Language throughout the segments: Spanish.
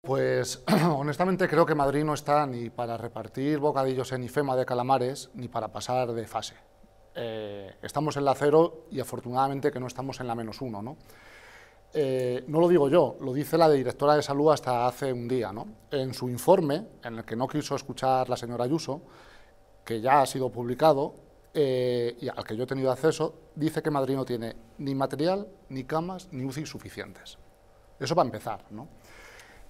Pues honestamente creo que Madrid no está ni para repartir bocadillos en IFEMA de calamares ni para pasar de fase. Eh, estamos en la cero y afortunadamente que no estamos en la menos uno. ¿no? Eh, no lo digo yo, lo dice la directora de salud hasta hace un día. ¿no? En su informe, en el que no quiso escuchar la señora Ayuso, que ya ha sido publicado eh, y al que yo he tenido acceso, dice que Madrid no tiene ni material, ni camas, ni UCI suficientes. Eso para empezar. ¿no?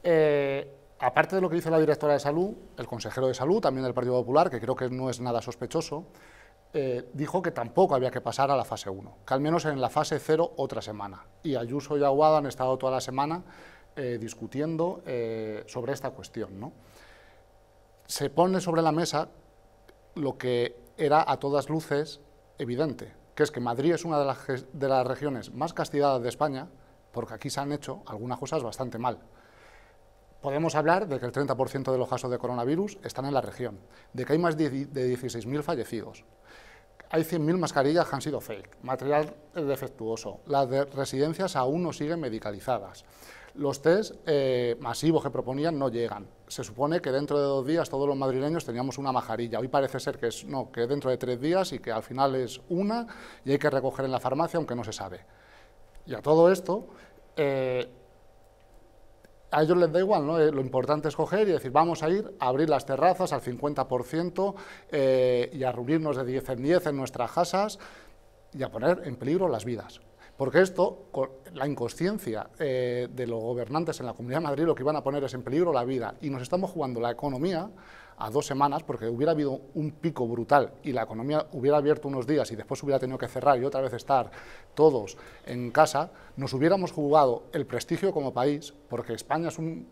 Eh, aparte de lo que dice la directora de salud, el consejero de salud, también del Partido Popular, que creo que no es nada sospechoso, eh, dijo que tampoco había que pasar a la fase 1, que al menos en la fase 0 otra semana. Y Ayuso y Aguado han estado toda la semana eh, discutiendo sobre esta cuestión. Se pone sobre la mesa lo que era a todas luces evidente, que es que Madrid es una de las regiones más castigadas de España, porque aquí se han hecho algunas cosas bastante mal podemos hablar de que el 30% de los casos de coronavirus están en la región, de que hay más de 16.000 fallecidos. Hay 100.000 mascarillas que han sido fake, material defectuoso, las residencias aún no siguen medicalizadas, los test eh, masivos que proponían no llegan. Se supone que dentro de dos días todos los madrileños teníamos una majarilla. Hoy parece ser que es no, que dentro de tres días y que al final es una y hay que recoger en la farmacia, aunque no se sabe. Y a todo esto, eh, a ellos les da igual, ¿no? Eh, lo importante es coger y decir, vamos a ir a abrir las terrazas al 50% eh, y a reunirnos de 10 en 10 en nuestras casas y a poner en peligro las vidas. Porque esto, la inconsciencia eh, de los gobernantes en la Comunidad de Madrid, lo que iban a poner es en peligro la vida. Y nos estamos jugando la economía a dos semanas, porque hubiera habido un pico brutal y la economía hubiera abierto unos días y después hubiera tenido que cerrar y otra vez estar todos en casa, nos hubiéramos jugado el prestigio como país, porque España es un